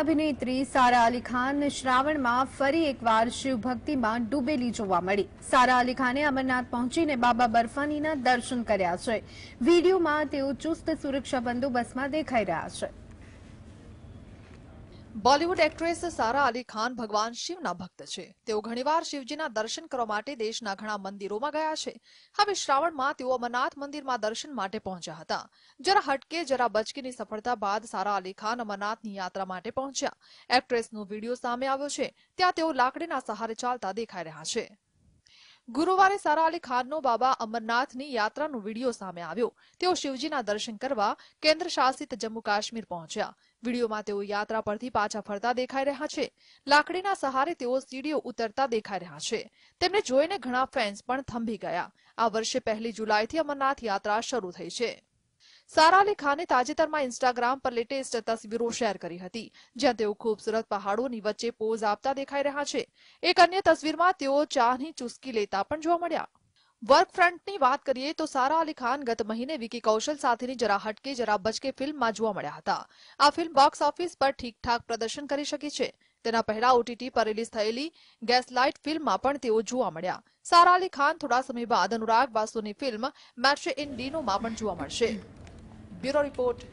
અભિનેત્રી સારા અલી ખાન શ્રાવણમાં ફરી એકવાર શિવભક્તિમાં ડૂબેલી જોવા મળી સારા અલી ખાને અમરનાથ પહોંચીને બાબા બર્ફાનીના દર્શન કર્યા છે વિડીયોમાં તેઓ ચુસ્ત સુરક્ષા બંદોબસ્તમાં દેખાઈ રહ્યા છે બોલીવુડ એક્ટ્રેસ સારા અલી ખાન ભગવાન શિવના ભક્ત છે તેઓ ઘણીવાર શિવજીના દર્શન કરવા માટે દેશના ઘણા મંદિરોમાં ગયા છે હવે શ્રાવણમાં તેઓ અમરનાથ મંદિરમાં દર્શન માટે પહોંચ્યા હતા જરા હટકે જરા બચકીની સફળતા બાદ સારા અલી ખાન અમરનાથની યાત્રા માટે પહોંચ્યા એક્ટ્રેસનો વિડીયો સામે આવ્યો છે ત્યાં તેઓ લાકડીના સહારે ચાલતા દેખાઈ રહ્યા છે ગુરુવારે સારા અલી ખાનનો બાબા અમરનાથની યાત્રાનો વિડીયો સામે આવ્યો તેઓ શિવજીના દર્શન કરવા કેન્દ્ર શાસિત જમ્મુ કાશ્મીર પહોંચ્યા વિડીયોમાં તેઓ યાત્રા પરથી પાછા ફરતા દેખાઈ રહ્યા છે લાકડીના સહારે તેઓ સીડીઓ ઉતરતા દેખાઈ રહ્યા છે તેમને જોઈને ઘણા ફેન્સ પણ થંભી ગયા આ વર્ષે પહેલી જુલાઈથી અમરનાથ યાત્રા શરૂ થઈ છે સારા અલી ખાને તાજેતરમાં ઇન્સ્ટાગ્રામ પર લેટેસ્ટ તસવીરો શેર કરી હતી જ્યાં તેઓ ખૂબસૂરત પહાડોની વચ્ચે પોઝ આપતા દેખાઈ રહ્યા છે એક અન્ય તસવીરમાં તેઓ ચાની ચુસ્કી લેતા પણ જોવા મળ્યા વર્ક ફ્રન્ટની વાત કરીએ તો સારા અલી ખાન ગત મહિને વિકી કૌશલ સાથેની જરા હટકે જરા બચકે ફિલ્મમાં જોવા મળ્યા હતા આ ફિલ્મ બોક્સ ઓફિસ પર ઠીકઠાક પ્રદર્શન કરી શકી છે તેના પહેલા ઓટીટી પર રિલીઝ થયેલી ગેસલાઇટ ફિલ્મમાં પણ તેઓ જોવા મળ્યા સારા અલી ખાન થોડા સમય બાદ અનુરાગ વાસુની ફિલ્મ મેટ્રે ઇન ડીનોમાં પણ જોવા મળશે બ્યુરો રિપોર્ટ